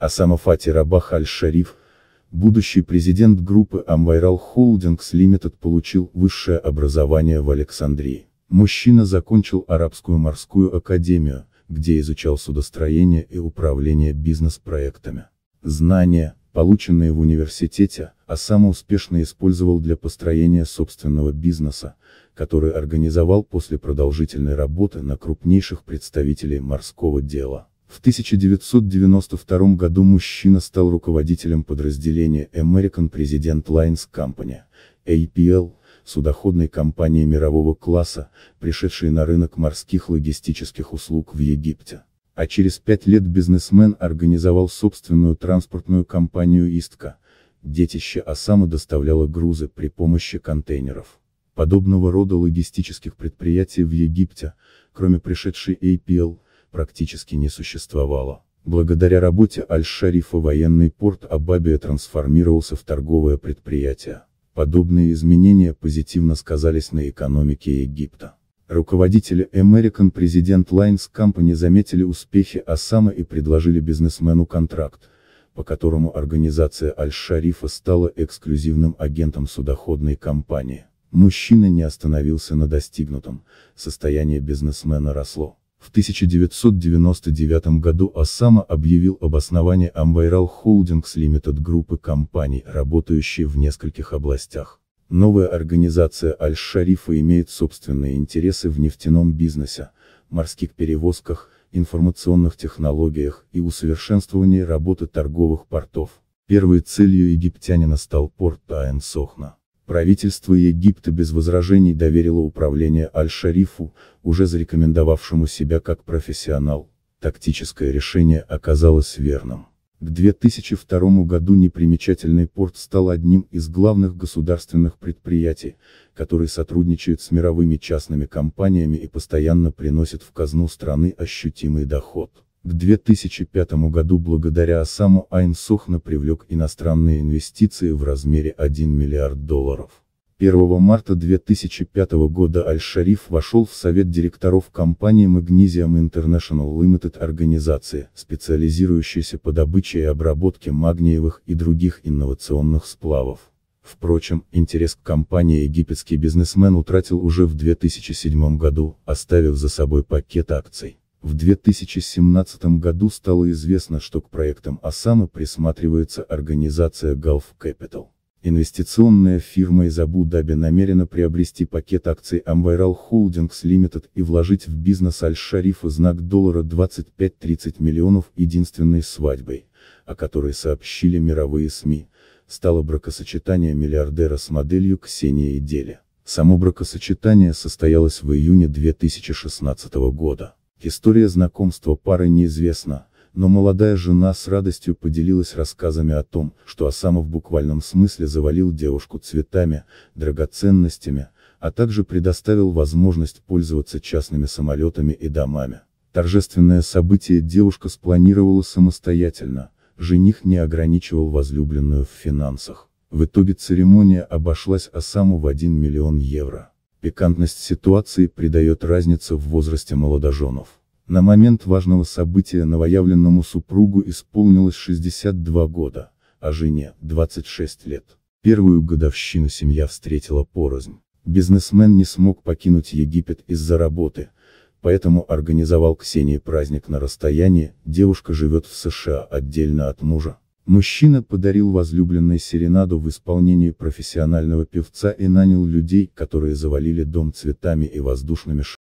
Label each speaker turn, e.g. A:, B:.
A: Осама Фати Рабах Аль-Шариф, будущий президент группы Amviral Holdings Limited получил высшее образование в Александрии. Мужчина закончил Арабскую морскую академию, где изучал судостроение и управление бизнес-проектами. Знания, полученные в университете, Асама успешно использовал для построения собственного бизнеса, который организовал после продолжительной работы на крупнейших представителей морского дела. В 1992 году мужчина стал руководителем подразделения American President Lines Company, APL, судоходной компании мирового класса, пришедшей на рынок морских логистических услуг в Египте. А через пять лет бизнесмен организовал собственную транспортную компанию «Истка», детище Осама доставляло грузы при помощи контейнеров. Подобного рода логистических предприятий в Египте, кроме пришедшей APL, практически не существовало. Благодаря работе Аль-Шарифа военный порт Абабия трансформировался в торговое предприятие. Подобные изменения позитивно сказались на экономике Египта. Руководители American President Lines Company заметили успехи Осама и предложили бизнесмену контракт, по которому организация Аль-Шарифа стала эксклюзивным агентом судоходной компании. Мужчина не остановился на достигнутом, состояние бизнесмена росло. В 1999 году Осама объявил об основании Amviral Holdings Limited группы компаний, работающей в нескольких областях. Новая организация Аль-Шарифа имеет собственные интересы в нефтяном бизнесе, морских перевозках, информационных технологиях и усовершенствовании работы торговых портов. Первой целью египтянина стал порт Аэн Сохна. Правительство Египта без возражений доверило управление Аль-Шарифу, уже зарекомендовавшему себя как профессионал. Тактическое решение оказалось верным. К 2002 году непримечательный порт стал одним из главных государственных предприятий, которые сотрудничают с мировыми частными компаниями и постоянно приносят в казну страны ощутимый доход. В 2005 году благодаря Осаму Айн привлек иностранные инвестиции в размере 1 миллиард долларов. 1 марта 2005 года Аль-Шариф вошел в совет директоров компании Magnesium International Limited организации, специализирующейся по добыче и обработке магниевых и других инновационных сплавов. Впрочем, интерес к компании египетский бизнесмен утратил уже в 2007 году, оставив за собой пакет акций. В 2017 году стало известно, что к проектам Асана присматривается организация Gulf Capital. Инвестиционная фирма из Абу-Даби намерена приобрести пакет акций Amviral Holdings Limited и вложить в бизнес Аль-Шарифа знак доллара 25-30 миллионов единственной свадьбой, о которой сообщили мировые СМИ, стало бракосочетание миллиардера с моделью Ксении Деле. Само бракосочетание состоялось в июне 2016 года. История знакомства пары неизвестна, но молодая жена с радостью поделилась рассказами о том, что Осама в буквальном смысле завалил девушку цветами, драгоценностями, а также предоставил возможность пользоваться частными самолетами и домами. Торжественное событие девушка спланировала самостоятельно, жених не ограничивал возлюбленную в финансах. В итоге церемония обошлась Асаму в 1 миллион евро. Пикантность ситуации придает разница в возрасте молодоженов. На момент важного события новоявленному супругу исполнилось 62 года, а жене – 26 лет. Первую годовщину семья встретила порознь. Бизнесмен не смог покинуть Египет из-за работы, поэтому организовал Ксении праздник на расстоянии, девушка живет в США отдельно от мужа. Мужчина подарил возлюбленной серенаду в исполнении профессионального певца и нанял людей, которые завалили дом цветами и воздушными шарами.